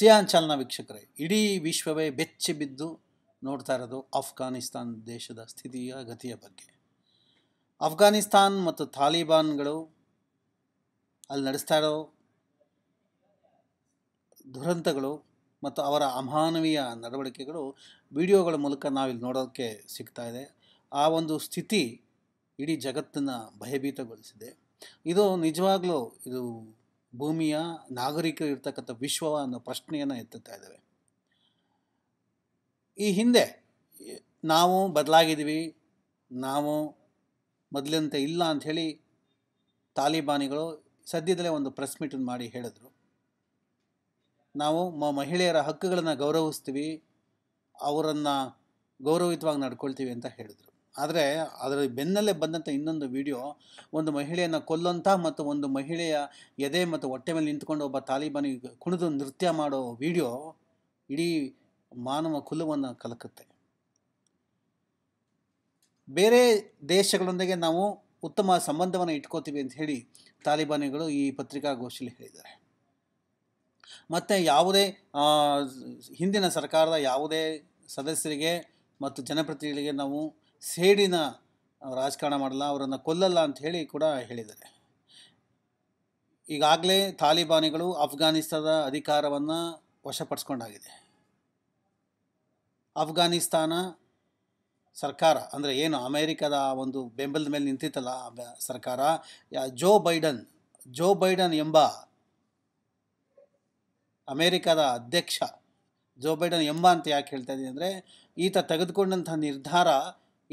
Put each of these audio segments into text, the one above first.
ಸಿಯಾಂಚಲ್ನ ವೀಕ್ಷಕರೇ ಇಡೀ ವಿಶ್ವವೇ ಬೆಚ್ಚಿ ಬಿದ್ದು ನೋಡ್ತಾ ಇರೋದು ಅಫ್ಘಾನಿಸ್ತಾನ್ ದೇಶದ ಸ್ಥಿತಿಯ ಗತಿಯ ಬಗ್ಗೆ ಅಫ್ಘಾನಿಸ್ತಾನ್ ಮತ್ತು ತಾಲಿಬಾನ್ಗಳು ಅಲ್ಲಿ ನಡೆಸ್ತಾ ಇರೋ ದುರಂತಗಳು ಮತ್ತು ಅವರ ಅಮಾನವೀಯ ನಡವಳಿಕೆಗಳು ವಿಡಿಯೋಗಳ ಮೂಲಕ ನಾವಿಲ್ಲಿ ನೋಡೋಕ್ಕೆ ಸಿಗ್ತಾ ಇದೆ ಆ ಒಂದು ಸ್ಥಿತಿ ಇಡೀ ಜಗತ್ತನ್ನು ಭಯಭೀತಗೊಳಿಸಿದೆ ಇದು ನಿಜವಾಗ್ಲೂ ಇದು ಭೂಮಿಯ ನಾಗರಿಕರು ಇರ್ತಕ್ಕಂಥ ವಿಶ್ವ ಅನ್ನೋ ಪ್ರಶ್ನೆಯನ್ನು ಎತ್ತುತ್ತಾ ಇದ್ದಾವೆ ಈ ಹಿಂದೆ ನಾವು ಬದಲಾಗಿದ್ದೀವಿ ನಾವು ಮೊದಲಂತೆ ಇಲ್ಲ ಅಂಥೇಳಿ ತಾಲಿಬಾನಿಗಳು ಸದ್ಯದಲ್ಲೇ ಒಂದು ಪ್ರೆಸ್ ಮೀಟನ್ನು ಮಾಡಿ ಹೇಳಿದ್ರು ನಾವು ಮಹಿಳೆಯರ ಹಕ್ಕುಗಳನ್ನು ಗೌರವಿಸ್ತೀವಿ ಅವರನ್ನು ಗೌರವಿತವಾಗಿ ನಡ್ಕೊಳ್ತೀವಿ ಅಂತ ಹೇಳಿದರು ಆದರೆ ಅದರ ಬೆನ್ನಲ್ಲೇ ಬಂದಂಥ ಇನ್ನೊಂದು ವಿಡಿಯೋ ಒಂದು ಮಹಿಳೆಯನ್ನು ಕೊಲ್ಲಂಥ ಮತ್ತು ಒಂದು ಮಹಿಳೆಯ ಎದೆ ಮತ್ತು ಹೊಟ್ಟೆ ಮೇಲೆ ನಿಂತ್ಕೊಂಡು ಒಬ್ಬ ತಾಲಿಬಾನಿ ಕುಣಿದು ನೃತ್ಯ ಮಾಡೋ ವಿಡಿಯೋ ಇಡೀ ಮಾನವ ಕುಲವನ್ನು ಕಲಕುತ್ತೆ ಬೇರೆ ದೇಶಗಳೊಂದಿಗೆ ನಾವು ಉತ್ತಮ ಸಂಬಂಧವನ್ನು ಇಟ್ಕೋತೀವಿ ಅಂತ ಹೇಳಿ ತಾಲಿಬಾನಿಗಳು ಈ ಪತ್ರಿಕಾಗೋಷ್ಠಿಯಲ್ಲಿ ಹೇಳಿದ್ದಾರೆ ಮತ್ತು ಯಾವುದೇ ಹಿಂದಿನ ಸರ್ಕಾರದ ಯಾವುದೇ ಸದಸ್ಯರಿಗೆ ಮತ್ತು ಜನಪ್ರತಿನಿಧಿಗಳಿಗೆ ನಾವು ಸೇಡಿನ ರಾಜಕಾರಣ ಮಾಡಲ್ಲ ಅವರನ್ನು ಕೊಲ್ಲಲ್ಲ ಅಂತ ಹೇಳಿ ಕೂಡ ಹೇಳಿದ್ದಾರೆ ಈಗಾಗಲೇ ತಾಲಿಬಾನಿಗಳು ಅಫ್ಘಾನಿಸ್ತಾನದ ಅಧಿಕಾರವನ್ನು ವಶಪಡಿಸ್ಕೊಂಡಾಗಿದೆ ಅಫ್ಘಾನಿಸ್ತಾನ ಸರ್ಕಾರ ಅಂದರೆ ಏನು ಅಮೇರಿಕದ ಒಂದು ಬೆಂಬಲದ ಮೇಲೆ ನಿಂತಿತ್ತಲ್ಲ ಸರ್ಕಾರ ಜೋ ಬೈಡನ್ ಜೋ ಬೈಡನ್ ಎಂಬ ಅಮೇರಿಕದ ಅಧ್ಯಕ್ಷ ಜೋ ಬೈಡನ್ ಎಂಬ ಅಂತ ಯಾಕೆ ಹೇಳ್ತಾ ಇದ್ದೀನಿ ಅಂದರೆ ಈತ ತೆಗೆದುಕೊಂಡಂಥ ನಿರ್ಧಾರ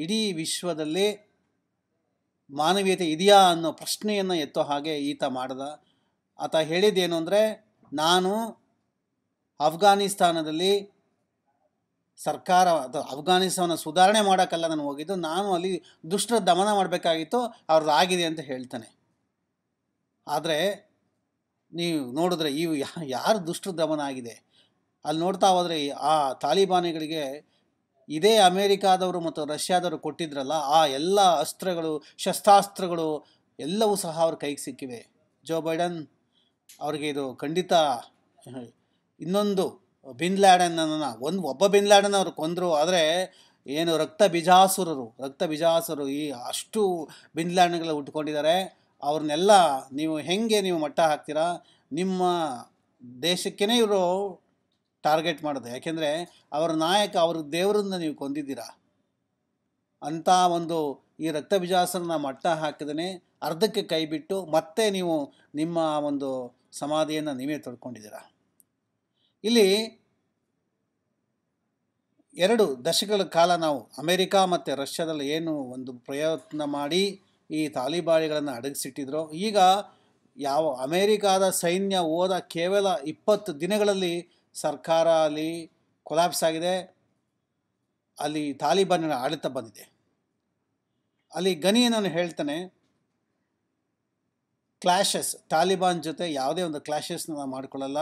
ಇಡೀ ವಿಶ್ವದಲ್ಲಿ ಮಾನವೀಯತೆ ಇದೆಯಾ ಅನ್ನೋ ಪ್ರಶ್ನೆಯನ್ನು ಎತ್ತೋ ಹಾಗೆ ಈತ ಮಾಡಿದ ಆತ ಹೇಳಿದ್ದೇನು ಅಂದರೆ ನಾನು ಅಫ್ಘಾನಿಸ್ತಾನದಲ್ಲಿ ಸರ್ಕಾರ ಅಥವಾ ಅಫ್ಘಾನಿಸ್ತಾನ ಸುಧಾರಣೆ ಮಾಡೋಕ್ಕಲ್ಲ ನಾನು ಹೋಗಿದ್ದು ನಾನು ಅಲ್ಲಿ ದುಷ್ಟರ ದಮನ ಮಾಡಬೇಕಾಗಿತ್ತು ಅವ್ರದ್ದು ಆಗಿದೆ ಅಂತ ಹೇಳ್ತಾನೆ ಆದರೆ ನೀವು ನೋಡಿದ್ರೆ ಇವು ಯಾರು ದುಷ್ಟರ ದಮನ ಆಗಿದೆ ಅಲ್ಲಿ ನೋಡ್ತಾ ಹೋದರೆ ಆ ತಾಲಿಬಾನಿಗಳಿಗೆ ಇದೇ ಅಮೇರಿಕಾದವರು ಮತ್ತು ರಷ್ಯಾದವರು ಕೊಟ್ಟಿದ್ರಲ್ಲ ಆ ಎಲ್ಲ ಅಸ್ತ್ರಗಳು ಶಸ್ತ್ರಾಸ್ತ್ರಗಳು ಎಲ್ಲವೂ ಸಹ ಅವ್ರ ಕೈಗೆ ಸಿಕ್ಕಿವೆ ಜೋ ಬೈಡನ್ ಅವ್ರಿಗೆ ಇದು ಖಂಡಿತ ಇನ್ನೊಂದು ಬಿನ್ ಲ್ಯಾಡನ್ನ ಒಂದು ಒಬ್ಬ ಬಿನ್ ಲ್ಯಾಡನ್ ಅವರು ಕೊಂದರು ಆದರೆ ಏನು ರಕ್ತ ಬಿಜಾಸುರರು ರಕ್ತ ಬಿಜಾಸುರರು ಈ ಅಷ್ಟು ಬಿನ್ ಲ್ಯಾಡನ್ಗಳು ಉಟ್ಕೊಂಡಿದ್ದಾರೆ ಅವ್ರನ್ನೆಲ್ಲ ನೀವು ಹೆಂಗೆ ನೀವು ಮಟ್ಟ ಹಾಕ್ತೀರಾ ನಿಮ್ಮ ದೇಶಕ್ಕೇ ಇವರು ಟಾರ್ಗೆಟ್ ಮಾಡಿದೆ ಯಾಕೆಂದರೆ ಅವರ ನಾಯಕ ಅವ್ರ ದೇವರನ್ನ ನೀವು ಕೊಂದಿದ್ದೀರಾ ಅಂಥ ಒಂದು ಈ ರಕ್ತಬಿಜಾಸನ ಮಟ್ಟ ಹಾಕಿದನೇ ಅರ್ಧಕ್ಕೆ ಕೈ ಬಿಟ್ಟು ಮತ್ತೆ ನೀವು ನಿಮ್ಮ ಒಂದು ಸಮಾಧಿಯನ್ನು ನೀವೇ ತೊಡ್ಕೊಂಡಿದ್ದೀರಾ ಇಲ್ಲಿ ಎರಡು ದಶಕಗಳ ಕಾಲ ನಾವು ಅಮೇರಿಕಾ ಮತ್ತು ರಷ್ಯಾದಲ್ಲಿ ಏನು ಒಂದು ಪ್ರಯತ್ನ ಮಾಡಿ ಈ ತಾಲಿಬಾಳಿಗಳನ್ನು ಅಡಗಿಸಿಟ್ಟಿದ್ರು ಈಗ ಯಾವ ಅಮೇರಿಕಾದ ಸೈನ್ಯ ಹೋದ ಕೇವಲ ಇಪ್ಪತ್ತು ದಿನಗಳಲ್ಲಿ ಸರ್ಕಾರ ಅಲ್ಲಿ ಕೊಲಾಪ್ಸ್ ಆಗಿದೆ ಅಲ್ಲಿ ತಾಲಿಬಾನಿನ ಆಡಳಿತ ಬಂದಿದೆ ಅಲ್ಲಿ ಗನಿ ನಾನು ಹೇಳ್ತಾನೆ ಕ್ಲ್ಯಾಶಸ್ ತಾಲಿಬಾನ್ ಜೊತೆ ಯಾವುದೇ ಒಂದು ಕ್ಲಾಶಸ್ನ ನಾವು ಮಾಡಿಕೊಳ್ಳಲ್ಲ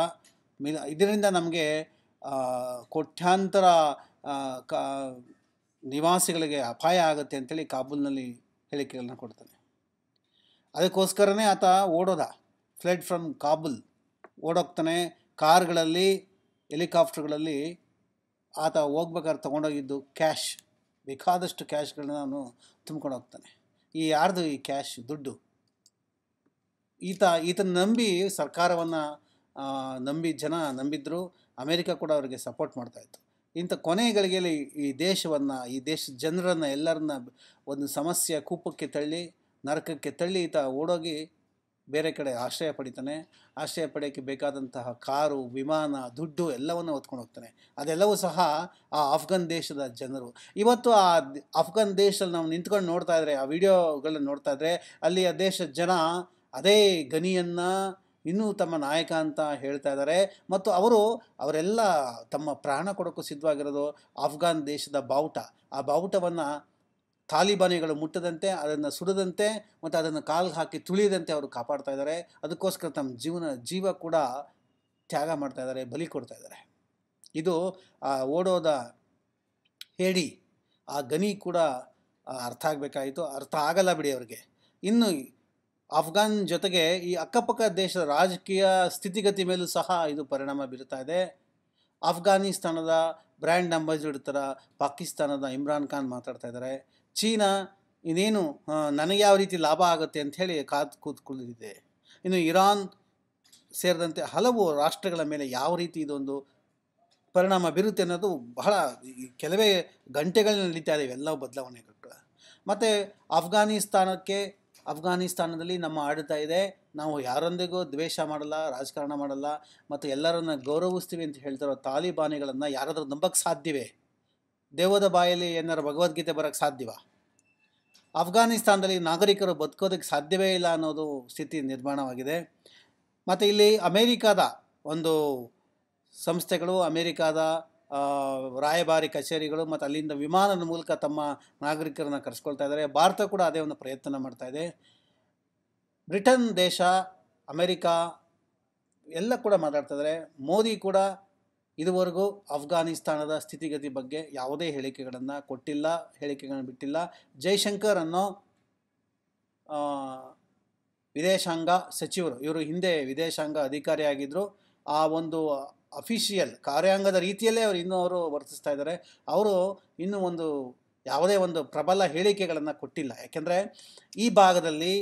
ಮಿ ಇದರಿಂದ ನಮಗೆ ಕೋಟ್ಯಾಂತರ ಕ ನಿವಾಸಿಗಳಿಗೆ ಅಪಾಯ ಆಗುತ್ತೆ ಅಂತೇಳಿ ಕಾಬೂಲ್ನಲ್ಲಿ ಹೇಳಿಕೆಗಳನ್ನ ಕೊಡ್ತಾನೆ ಅದಕ್ಕೋಸ್ಕರನೇ ಆತ ಓಡೋದ ಫ್ಲಡ್ ಫ್ರಮ್ ಕಾಬುಲ್ ಓಡೋಗ್ತಾನೆ ಕಾರ್ಗಳಲ್ಲಿ ಹೆಲಿಕಾಪ್ಟರ್ಗಳಲ್ಲಿ ಆತ ಹೋಗ್ಬೇಕಾದ್ರೆ ತೊಗೊಂಡೋಗಿದ್ದು ಕ್ಯಾಶ್ ಬೇಕಾದಷ್ಟು ಕ್ಯಾಶ್ಗಳನ್ನ ನಾನು ತುಂಬ್ಕೊಂಡು ಹೋಗ್ತಾನೆ ಈ ಯಾರ್ದು ಈ ಕ್ಯಾಶ್ ದುಡ್ಡು ಈತ ಈತನ ನಂಬಿ ಸರ್ಕಾರವನ್ನು ನಂಬಿ ಜನ ನಂಬಿದ್ರು ಅಮೇರಿಕ ಕೂಡ ಅವರಿಗೆ ಸಪೋರ್ಟ್ ಮಾಡ್ತಾಯಿತ್ತು ಇಂಥ ಕೊನೆ ಈ ದೇಶವನ್ನು ಈ ದೇಶದ ಜನರನ್ನು ಎಲ್ಲರನ್ನ ಒಂದು ಸಮಸ್ಯೆ ಕೂಪಕ್ಕೆ ತಳ್ಳಿ ನರಕಕ್ಕೆ ತಳ್ಳಿ ಈತ ಓಡೋಗಿ ಬೇರೆ ಕಡೆ ಆಶ್ರಯ ಪಡಿತಾನೆ ಆಶ್ರಯ ಪಡೆಯೋಕ್ಕೆ ಬೇಕಾದಂತಹ ಕಾರು ವಿಮಾನ ದುಡ್ಡು ಎಲ್ಲವನ್ನು ಹೊತ್ಕೊಂಡು ಹೋಗ್ತಾನೆ ಅದೆಲ್ಲವೂ ಸಹ ಆ ಆಫ್ಘನ್ ದೇಶದ ಜನರು ಇವತ್ತು ಆ ಆಫ್ಘನ್ ದೇಶದಲ್ಲಿ ನಾವು ನಿಂತ್ಕೊಂಡು ನೋಡ್ತಾ ಇದ್ರೆ ಆ ವಿಡಿಯೋಗಳನ್ನು ನೋಡ್ತಾ ಇದ್ರೆ ಅಲ್ಲಿ ಆ ದೇಶದ ಜನ ಅದೇ ಗನಿಯನ್ನು ಇನ್ನೂ ತಮ್ಮ ನಾಯಕ ಅಂತ ಹೇಳ್ತಾ ಇದ್ದಾರೆ ಮತ್ತು ಅವರು ಅವರೆಲ್ಲ ತಮ್ಮ ಪ್ರಾಣ ಕೊಡೋಕ್ಕೂ ಸಿದ್ಧವಾಗಿರೋದು ಆಫ್ಘಾನ್ ದೇಶದ ಬಾವುಟ ಆ ಬಾವುಟವನ್ನು ತಾಲಿಬಾನಿಗಳು ಮುಟ್ಟದಂತೆ ಅದನ್ನು ಸುಡದಂತೆ ಮತ್ತು ಅದನ್ನು ಕಾಲು ಹಾಕಿ ತುಳಿಯದಂತೆ ಅವರು ಕಾಪಾಡ್ತಾ ಇದ್ದಾರೆ ಅದಕ್ಕೋಸ್ಕರ ತಮ್ಮ ಜೀವನ ಜೀವ ಕೂಡ ತ್ಯಾಗ ಮಾಡ್ತಾ ಇದ್ದಾರೆ ಬಲಿ ಕೊಡ್ತಾ ಇದ್ದಾರೆ ಇದು ಆ ಓಡೋದ ಹೇಳಿ ಆ ಗನಿ ಕೂಡ ಅರ್ಥ ಆಗಬೇಕಾಯಿತು ಅರ್ಥ ಆಗಲ್ಲ ಬಿಡಿ ಅವರಿಗೆ ಇನ್ನು ಅಫ್ಘಾನ್ ಜೊತೆಗೆ ಈ ಅಕ್ಕಪಕ್ಕ ದೇಶದ ರಾಜಕೀಯ ಸ್ಥಿತಿಗತಿ ಮೇಲೂ ಸಹ ಇದು ಪರಿಣಾಮ ಬೀರ್ತಾ ಇದೆ ಅಫ್ಘಾನಿಸ್ತಾನದ ಬ್ರ್ಯಾಂಡ್ ಅಂಬಾಸಿಡರ್ ಥರ ಪಾಕಿಸ್ತಾನದ ಇಮ್ರಾನ್ ಖಾನ್ ಮಾತಾಡ್ತಾ ಇದ್ದಾರೆ ಚೀನಾ ಇನ್ನೇನು ನನಗೆ ಯಾವ ರೀತಿ ಲಾಭ ಆಗುತ್ತೆ ಹೇಳಿ ಕಾದು ಕೂತ್ಕೊಳ್ಳಿದೆ ಇನ್ನು ಇರಾನ್ ಸೇರಿದಂತೆ ಹಲವು ರಾಷ್ಟ್ರಗಳ ಮೇಲೆ ಯಾವ ರೀತಿ ಇದೊಂದು ಪರಿಣಾಮ ಬೀರುತ್ತೆ ಅನ್ನೋದು ಬಹಳ ಕೆಲವೇ ಗಂಟೆಗಳಲ್ಲಿ ನಡೀತಾ ಇದೆ ಎಲ್ಲ ಬದಲಾವಣೆಗಳು ಮತ್ತು ಅಫ್ಘಾನಿಸ್ತಾನಕ್ಕೆ ಅಫ್ಘಾನಿಸ್ತಾನದಲ್ಲಿ ನಮ್ಮ ಆಡಳಿತ ಇದೆ ನಾವು ಯಾರೊಂದಿಗೂ ದ್ವೇಷ ಮಾಡಲ್ಲ ರಾಜಕಾರಣ ಮಾಡಲ್ಲ ಮತ್ತು ಎಲ್ಲರನ್ನ ಗೌರವಿಸ್ತೀವಿ ಅಂತ ಹೇಳ್ತಾರೋ ತಾಲಿಬಾನಿಗಳನ್ನು ಯಾರಾದರೂ ನಂಬಕ್ಕೆ ಸಾಧ್ಯವೇ ದೇವದ ಬಾಯಲ್ಲಿ ಏನಾರು ಭಗವದ್ಗೀತೆ ಬರೋಕ್ಕೆ ಸಾಧ್ಯವ ಅಫ್ಘಾನಿಸ್ತಾನದಲ್ಲಿ ನಾಗರಿಕರು ಬದುಕೋದಕ್ಕೆ ಸಾಧ್ಯವೇ ಇಲ್ಲ ಅನ್ನೋದು ಸ್ಥಿತಿ ನಿರ್ಮಾಣವಾಗಿದೆ ಮತ್ತು ಇಲ್ಲಿ ಅಮೇರಿಕಾದ ಒಂದು ಸಂಸ್ಥೆಗಳು ಅಮೇರಿಕಾದ ರಾಯಭಾರಿ ಕಚೇರಿಗಳು ಮತ್ತು ಅಲ್ಲಿಂದ ವಿಮಾನದ ಮೂಲಕ ತಮ್ಮ ನಾಗರಿಕರನ್ನು ಕರೆಸ್ಕೊಳ್ತಾ ಇದ್ದಾರೆ ಭಾರತ ಕೂಡ ಅದೇ ಒಂದು ಪ್ರಯತ್ನ ಮಾಡ್ತಾ ಇದೆ ಬ್ರಿಟನ್ ದೇಶ ಅಮೇರಿಕಾ ಎಲ್ಲ ಕೂಡ ಇದ್ದಾರೆ ಮೋದಿ ಕೂಡ ಇದುವರೆಗೂ ಅಫ್ಘಾನಿಸ್ತಾನದ ಸ್ಥಿತಿಗತಿ ಬಗ್ಗೆ ಯಾವುದೇ ಹೇಳಿಕೆಗಳನ್ನು ಕೊಟ್ಟಿಲ್ಲ ಹೇಳಿಕೆಗಳನ್ನು ಬಿಟ್ಟಿಲ್ಲ ಜೈಶಂಕರ್ ಅನ್ನೋ ವಿದೇಶಾಂಗ ಸಚಿವರು ಇವರು ಹಿಂದೆ ವಿದೇಶಾಂಗ ಅಧಿಕಾರಿಯಾಗಿದ್ದರು ಆ ಒಂದು ಅಫಿಷಿಯಲ್ ಕಾರ್ಯಾಂಗದ ರೀತಿಯಲ್ಲೇ ಅವರು ಇನ್ನೂ ಅವರು ವರ್ತಿಸ್ತಾ ಇದ್ದಾರೆ ಅವರು ಇನ್ನೂ ಒಂದು ಯಾವುದೇ ಒಂದು ಪ್ರಬಲ ಹೇಳಿಕೆಗಳನ್ನು ಕೊಟ್ಟಿಲ್ಲ ಯಾಕೆಂದರೆ ಈ ಭಾಗದಲ್ಲಿ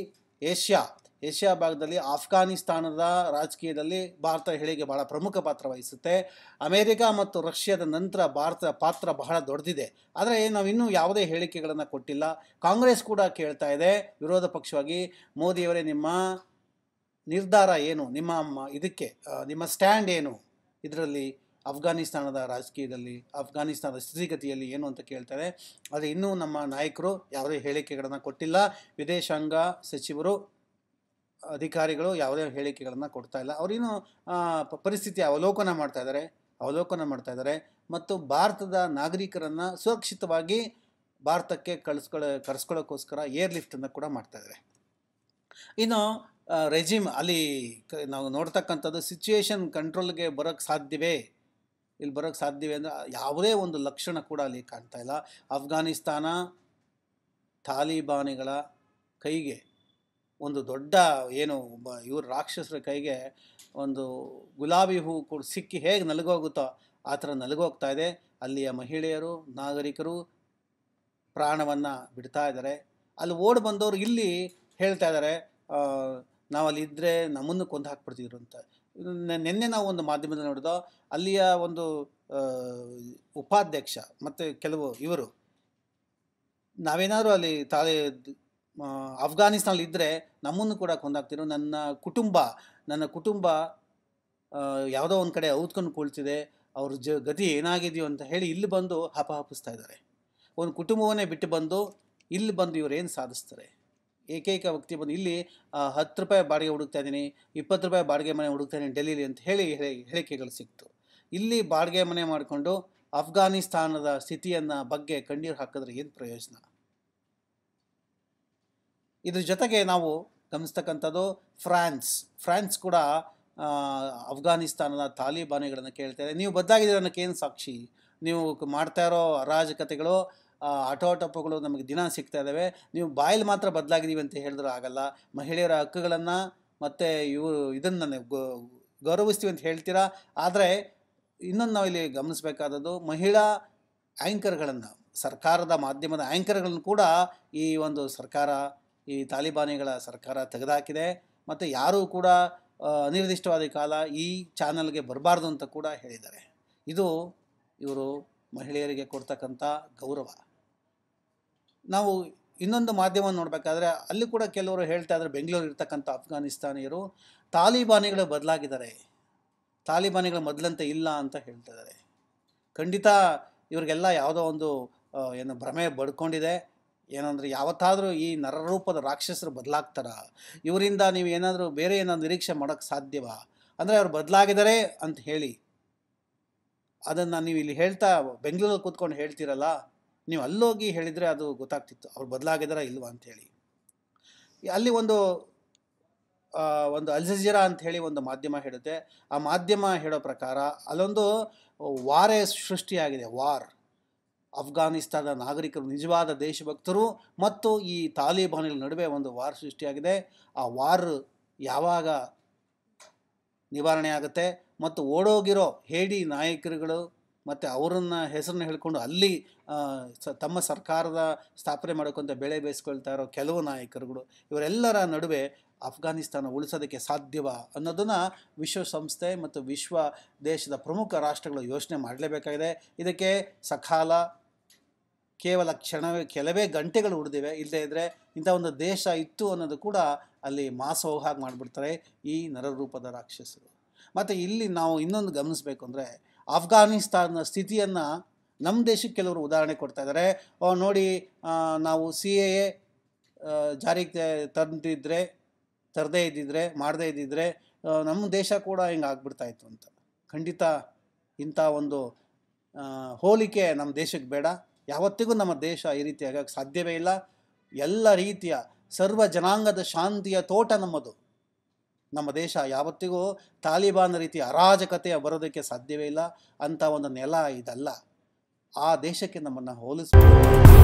ಏಷ್ಯಾ ಏಷ್ಯಾ ಭಾಗದಲ್ಲಿ ಆಫ್ಘಾನಿಸ್ತಾನದ ರಾಜಕೀಯದಲ್ಲಿ ಭಾರತ ಹೇಳಿಕೆ ಬಹಳ ಪ್ರಮುಖ ಪಾತ್ರ ವಹಿಸುತ್ತೆ ಅಮೇರಿಕಾ ಮತ್ತು ರಷ್ಯಾದ ನಂತರ ಭಾರತದ ಪಾತ್ರ ಬಹಳ ದೊಡ್ಡದಿದೆ ಆದರೆ ನಾವು ಇನ್ನೂ ಯಾವುದೇ ಹೇಳಿಕೆಗಳನ್ನು ಕೊಟ್ಟಿಲ್ಲ ಕಾಂಗ್ರೆಸ್ ಕೂಡ ಕೇಳ್ತಾ ಇದೆ ವಿರೋಧ ಪಕ್ಷವಾಗಿ ಮೋದಿಯವರೇ ನಿಮ್ಮ ನಿರ್ಧಾರ ಏನು ನಿಮ್ಮ ಇದಕ್ಕೆ ನಿಮ್ಮ ಸ್ಟ್ಯಾಂಡ್ ಏನು ಇದರಲ್ಲಿ ಅಫ್ಘಾನಿಸ್ತಾನದ ರಾಜಕೀಯದಲ್ಲಿ ಅಫ್ಘಾನಿಸ್ತಾನದ ಸ್ಥಿತಿಗತಿಯಲ್ಲಿ ಏನು ಅಂತ ಕೇಳ್ತಾರೆ ಆದರೆ ಇನ್ನೂ ನಮ್ಮ ನಾಯಕರು ಯಾವುದೇ ಹೇಳಿಕೆಗಳನ್ನು ಕೊಟ್ಟಿಲ್ಲ ವಿದೇಶಾಂಗ ಸಚಿವರು ಅಧಿಕಾರಿಗಳು ಯಾವುದೇ ಹೇಳಿಕೆಗಳನ್ನು ಕೊಡ್ತಾ ಇಲ್ಲ ಅವರೇನು ಪರಿಸ್ಥಿತಿ ಅವಲೋಕನ ಮಾಡ್ತಾ ಇದ್ದಾರೆ ಅವಲೋಕನ ಮಾಡ್ತಾ ಇದ್ದಾರೆ ಮತ್ತು ಭಾರತದ ನಾಗರಿಕರನ್ನು ಸುರಕ್ಷಿತವಾಗಿ ಭಾರತಕ್ಕೆ ಕಳಿಸ್ಕೊಳ್ಳೋ ಏರ್ ಲಿಫ್ಟನ್ನು ಕೂಡ ಮಾಡ್ತಾ ಇದ್ದಾರೆ ಇನ್ನು ರೆಜಿಮ್ ಅಲ್ಲಿ ನಾವು ನೋಡ್ತಕ್ಕಂಥದ್ದು ಸಿಚುವೇಷನ್ ಕಂಟ್ರೋಲ್ಗೆ ಬರೋಕ್ಕೆ ಸಾಧ್ಯವೇ ಇಲ್ಲಿ ಬರೋಕ್ಕೆ ಸಾಧ್ಯವೇ ಅಂದರೆ ಯಾವುದೇ ಒಂದು ಲಕ್ಷಣ ಕೂಡ ಅಲ್ಲಿ ಕಾಣ್ತಾ ಇಲ್ಲ ಅಫ್ಘಾನಿಸ್ತಾನ ತಾಲಿಬಾನಿಗಳ ಕೈಗೆ ಒಂದು ದೊಡ್ಡ ಏನು ಇವರು ರಾಕ್ಷಸರ ಕೈಗೆ ಒಂದು ಗುಲಾಬಿ ಹೂ ಕೂಡ ಸಿಕ್ಕಿ ಹೇಗೆ ನಲಗೋಗುತ್ತೋ ಆ ಥರ ನಲಗೋಗ್ತಾ ಇದೆ ಅಲ್ಲಿಯ ಮಹಿಳೆಯರು ನಾಗರಿಕರು ಪ್ರಾಣವನ್ನು ಬಿಡ್ತಾ ಇದ್ದಾರೆ ಅಲ್ಲಿ ಓಡ್ ಬಂದವರು ಇಲ್ಲಿ ಹೇಳ್ತಾ ಇದ್ದಾರೆ ನಾವು ಅಲ್ಲಿ ಇದ್ದರೆ ನಮ್ಮನ್ನು ಕೊಂದು ಹಾಕ್ಬಿಡ್ತಿದ್ರು ಅಂತ ನಿನ್ನೆ ನಾವು ಒಂದು ಮಾಧ್ಯಮದಲ್ಲಿ ನೋಡಿದೋ ಅಲ್ಲಿಯ ಒಂದು ಉಪಾಧ್ಯಕ್ಷ ಮತ್ತು ಕೆಲವು ಇವರು ನಾವೇನಾದರೂ ಅಲ್ಲಿ ತಾಳೆ ಅಫ್ಘಾನಿಸ್ತಾನಲ್ಲಿ ಇದ್ದರೆ ನಮ್ಮನ್ನು ಕೂಡ ಕೊಂದಾಗ್ತಿರೋ ನನ್ನ ಕುಟುಂಬ ನನ್ನ ಕುಟುಂಬ ಯಾವುದೋ ಒಂದು ಕಡೆ ಔತ್ಕೊಂಡು ಕೂಳ್ತಿದೆ ಅವ್ರ ಜ ಗತಿ ಏನಾಗಿದೆಯೋ ಅಂತ ಹೇಳಿ ಇಲ್ಲಿ ಬಂದು ಹಪಹಪಿಸ್ತಾ ಇದ್ದಾರೆ ಒಂದು ಕುಟುಂಬವನ್ನೇ ಬಿಟ್ಟು ಬಂದು ಇಲ್ಲಿ ಬಂದು ಇವರೇನು ಸಾಧಿಸ್ತಾರೆ ಏಕೈಕ ವ್ಯಕ್ತಿ ಬಂದು ಇಲ್ಲಿ ಹತ್ತು ರೂಪಾಯಿ ಬಾಡಿಗೆ ಹುಡುಕ್ತಾ ಇದ್ದೀನಿ ಇಪ್ಪತ್ತು ರೂಪಾಯಿ ಬಾಡಿಗೆ ಮನೆ ಹುಡುಕ್ತಾ ಇದ್ದೀನಿ ಡೆಲ್ಲಿಲಿ ಅಂತ ಹೇಳಿ ಹೇಳಿಕೆಗಳು ಸಿಕ್ತು ಇಲ್ಲಿ ಬಾಡಿಗೆ ಮನೆ ಮಾಡಿಕೊಂಡು ಅಫ್ಘಾನಿಸ್ತಾನದ ಸ್ಥಿತಿಯನ್ನು ಬಗ್ಗೆ ಕಣ್ಣೀರು ಹಾಕಿದ್ರೆ ಏನು ಪ್ರಯೋಜನ ಇದ್ರ ಜೊತೆಗೆ ನಾವು ಗಮನಿಸ್ತಕ್ಕಂಥದ್ದು ಫ್ರಾನ್ಸ್ ಫ್ರಾನ್ಸ್ ಕೂಡ ಅಫ್ಘಾನಿಸ್ತಾನದ ತಾಲಿಬಾನಿಗಳನ್ನು ಕೇಳ್ತಾರೆ ನೀವು ಬದ್ದಾಗಿದ್ದೀರ ಅನ್ನೋಕ್ಕೇನು ಸಾಕ್ಷಿ ನೀವು ಮಾಡ್ತಾ ಇರೋ ಅರಾಜಕತೆಗಳು ಆಟೋಟಪ್ಪುಗಳು ನಮಗೆ ದಿನ ಸಿಗ್ತಾ ಇದ್ದಾವೆ ನೀವು ಬಾಯಲ್ಲಿ ಮಾತ್ರ ಬದಲಾಗಿದ್ದೀವಿ ಅಂತ ಹೇಳಿದ್ರೆ ಆಗಲ್ಲ ಮಹಿಳೆಯರ ಹಕ್ಕುಗಳನ್ನು ಮತ್ತು ಇವು ಇದನ್ನು ಗೌರವಿಸ್ತೀವಿ ಅಂತ ಹೇಳ್ತೀರಾ ಆದರೆ ಇನ್ನೊಂದು ನಾವು ಇಲ್ಲಿ ಗಮನಿಸಬೇಕಾದದ್ದು ಮಹಿಳಾ ಆ್ಯಂಕರ್ಗಳನ್ನು ಸರ್ಕಾರದ ಮಾಧ್ಯಮದ ಆ್ಯಂಕರ್ಗಳನ್ನು ಕೂಡ ಈ ಒಂದು ಸರ್ಕಾರ ಈ ತಾಲಿಬಾನಿಗಳ ಸರ್ಕಾರ ತೆಗೆದುಹಾಕಿದೆ ಮತ್ತು ಯಾರೂ ಕೂಡ ಅನಿರ್ದಿಷ್ಟವಾದ ಕಾಲ ಈ ಚಾನಲ್ಗೆ ಬರಬಾರ್ದು ಅಂತ ಕೂಡ ಹೇಳಿದ್ದಾರೆ ಇದು ಇವರು ಮಹಿಳೆಯರಿಗೆ ಕೊಡ್ತಕ್ಕಂಥ ಗೌರವ ನಾವು ಇನ್ನೊಂದು ಮಾಧ್ಯಮ ನೋಡಬೇಕಾದ್ರೆ ಅಲ್ಲಿ ಕೂಡ ಕೆಲವರು ಹೇಳ್ತಾ ಇದ್ದಾರೆ ಬೆಂಗಳೂರು ಇರ್ತಕ್ಕಂಥ ಅಫ್ಘಾನಿಸ್ತಾನಿಯರು ತಾಲಿಬಾನಿಗಳು ಬದಲಾಗಿದ್ದಾರೆ ತಾಲಿಬಾನಿಗಳು ಮೊದಲಂತೆ ಇಲ್ಲ ಅಂತ ಹೇಳ್ತಿದ್ದಾರೆ ಖಂಡಿತ ಇವರಿಗೆಲ್ಲ ಯಾವುದೋ ಒಂದು ಏನು ಭ್ರಮೆ ಬಡ್ಕೊಂಡಿದೆ ಏನಂದರೆ ಯಾವತ್ತಾದರೂ ಈ ನರರೂಪದ ರಾಕ್ಷಸರು ಬದಲಾಗ್ತಾರ ಇವರಿಂದ ನೀವು ಏನಾದರೂ ಬೇರೆ ಏನೋ ನಿರೀಕ್ಷೆ ಮಾಡೋಕ್ಕೆ ಸಾಧ್ಯವಾ ಅಂದರೆ ಅವ್ರು ಬದಲಾಗಿದ್ದಾರೆ ಅಂತ ಹೇಳಿ ಅದನ್ನು ನೀವು ಇಲ್ಲಿ ಹೇಳ್ತಾ ಬೆಂಗಳೂರಲ್ಲಿ ಕೂತ್ಕೊಂಡು ಹೇಳ್ತೀರಲ್ಲ ನೀವು ಅಲ್ಲೋಗಿ ಹೇಳಿದರೆ ಅದು ಗೊತ್ತಾಗ್ತಿತ್ತು ಅವ್ರು ಬದಲಾಗಿದಾರ ಇಲ್ವಾ ಅಂಥೇಳಿ ಅಲ್ಲಿ ಒಂದು ಒಂದು ಅಲ್ಜಜೀರಾ ಅಂತ ಹೇಳಿ ಒಂದು ಮಾಧ್ಯಮ ಹೇಳುತ್ತೆ ಆ ಮಾಧ್ಯಮ ಹೇಳೋ ಪ್ರಕಾರ ಅಲ್ಲೊಂದು ವಾರೇ ಸೃಷ್ಟಿಯಾಗಿದೆ ವಾರ್ ಅಫ್ಘಾನಿಸ್ತಾನದ ನಾಗರಿಕರು ನಿಜವಾದ ದೇಶಭಕ್ತರು ಮತ್ತು ಈ ತಾಲಿಬಾನಿಲ್ ನಡುವೆ ಒಂದು ವಾರ್ ಸೃಷ್ಟಿಯಾಗಿದೆ ಆ ವಾರ್ ಯಾವಾಗ ನಿವಾರಣೆ ಆಗುತ್ತೆ ಮತ್ತು ಓಡೋಗಿರೋ ಹೇಡಿ ನಾಯಕರುಗಳು ಮತ್ತು ಅವರನ್ನು ಹೆಸರನ್ನು ಹೇಳಿಕೊಂಡು ಅಲ್ಲಿ ತಮ್ಮ ಸರ್ಕಾರದ ಸ್ಥಾಪನೆ ಮಾಡೋಕ್ಕಂತ ಬೆಳೆ ಬೇಯಿಸ್ಕೊಳ್ತಾ ಇರೋ ಕೆಲವು ನಾಯಕರುಗಳು ಇವರೆಲ್ಲರ ನಡುವೆ ಅಫ್ಘಾನಿಸ್ತಾನ ಉಳಿಸೋದಕ್ಕೆ ಸಾಧ್ಯವಾ ಅನ್ನೋದನ್ನು ವಿಶ್ವಸಂಸ್ಥೆ ಮತ್ತು ವಿಶ್ವ ದೇಶದ ಪ್ರಮುಖ ರಾಷ್ಟ್ರಗಳು ಯೋಚನೆ ಮಾಡಲೇಬೇಕಾಗಿದೆ ಇದಕ್ಕೆ ಸಕಾಲ ಕೇವಲ ಕ್ಷಣವೇ ಕೆಲವೇ ಗಂಟೆಗಳು ಉಳಿದಿವೆ ಇಲ್ಲದೇ ಇದ್ದರೆ ಇಂಥ ಒಂದು ದೇಶ ಇತ್ತು ಅನ್ನೋದು ಕೂಡ ಅಲ್ಲಿ ಮಾಸ ಹಾಗೆ ಮಾಡಿಬಿಡ್ತಾರೆ ಈ ನರರೂಪದ ರಾಕ್ಷಸರು ಮತ್ತು ಇಲ್ಲಿ ನಾವು ಇನ್ನೊಂದು ಗಮನಿಸಬೇಕು ಅಂದರೆ ಆಫ್ಘಾನಿಸ್ತಾನ ಸ್ಥಿತಿಯನ್ನು ನಮ್ಮ ದೇಶಕ್ಕೆ ಕೆಲವರು ಉದಾಹರಣೆ ಕೊಡ್ತಾ ಇದ್ದಾರೆ ನೋಡಿ ನಾವು ಸಿ ಎ ಎ ಜಾರಿಗೆ ತಂದಿದ್ದರೆ ತರದೇ ಇದ್ದಿದ್ದರೆ ಮಾಡದೇ ಇದ್ದಿದ್ದರೆ ನಮ್ಮ ದೇಶ ಕೂಡ ಹಿಂಗೆ ಆಗ್ಬಿಡ್ತಾ ಇತ್ತು ಅಂತ ಖಂಡಿತ ಇಂಥ ಒಂದು ಹೋಲಿಕೆ ನಮ್ಮ ದೇಶಕ್ಕೆ ಬೇಡ ಯಾವತ್ತಿಗೂ ನಮ್ಮ ದೇಶ ಈ ರೀತಿ ಆಗೋಕ್ಕೆ ಸಾಧ್ಯವೇ ಇಲ್ಲ ಎಲ್ಲ ರೀತಿಯ ಸರ್ವ ಜನಾಂಗದ ಶಾಂತಿಯ ತೋಟ ನಮ್ಮದು ನಮ್ಮ ದೇಶ ಯಾವತ್ತಿಗೂ ತಾಲಿಬಾನ್ ರೀತಿ ಅರಾಜಕತೆಯ ಬರೋದಕ್ಕೆ ಸಾಧ್ಯವೇ ಇಲ್ಲ ಅಂತ ಒಂದು ನೆಲ ಇದಲ್ಲ ಆ ದೇಶಕ್ಕೆ ನಮ್ಮನ್ನು ಹೋಲಿಸ್ಬೋದು